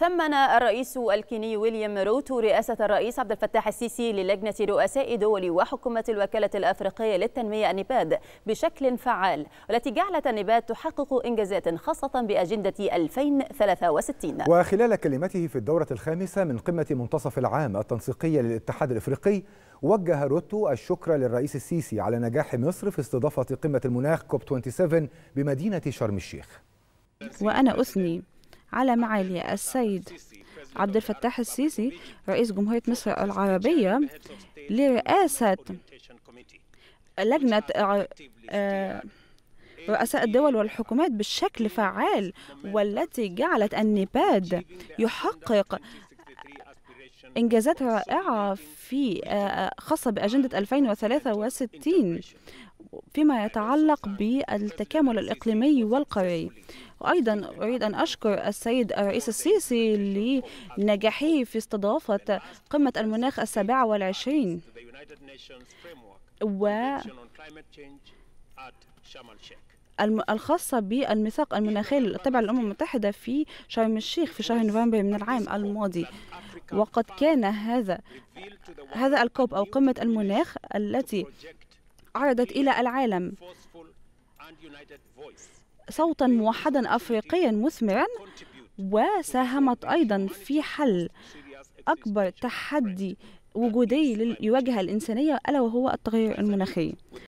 ثمن الرئيس الكيني ويليام روتو رئاسة الرئيس عبد الفتاح السيسي للجنة رؤساء دول وحكومة الوكالة الأفريقية للتنمية النباد بشكل فعال والتي جعلت النباد تحقق إنجازات خاصة بأجندة 2063 وخلال كلمته في الدورة الخامسة من قمة منتصف العام التنسيقية للاتحاد الإفريقي وجه روتو الشكر للرئيس السيسي على نجاح مصر في استضافة قمة المناخ كوب 27 بمدينة شرم الشيخ وأنا أثني على معالي السيد عبد الفتاح السيسي رئيس جمهورية مصر العربية لرئاسة لجنة آه، رؤساء الدول والحكومات بشكل فعال والتي جعلت النباد يحقق إنجازات رائعة في آه، آه، خاصة بأجندة 2063 فيما يتعلق بالتكامل الإقليمي والقاري وأيضا أريد أن أشكر السيد الرئيس السيسي لنجاحه في استضافة قمة المناخ السابعة والعشرين و الخاصة بالميثاق المناخي التابع للأمم المتحدة في شرم الشيخ في شهر نوفمبر من العام الماضي وقد كان هذا هذا الكوب أو قمة المناخ التي عرضت إلى العالم صوتا موحدا أفريقيا مثمرا وساهمت أيضا في حل أكبر تحدي وجودي يواجه الإنسانية ألا وهو التغير المناخي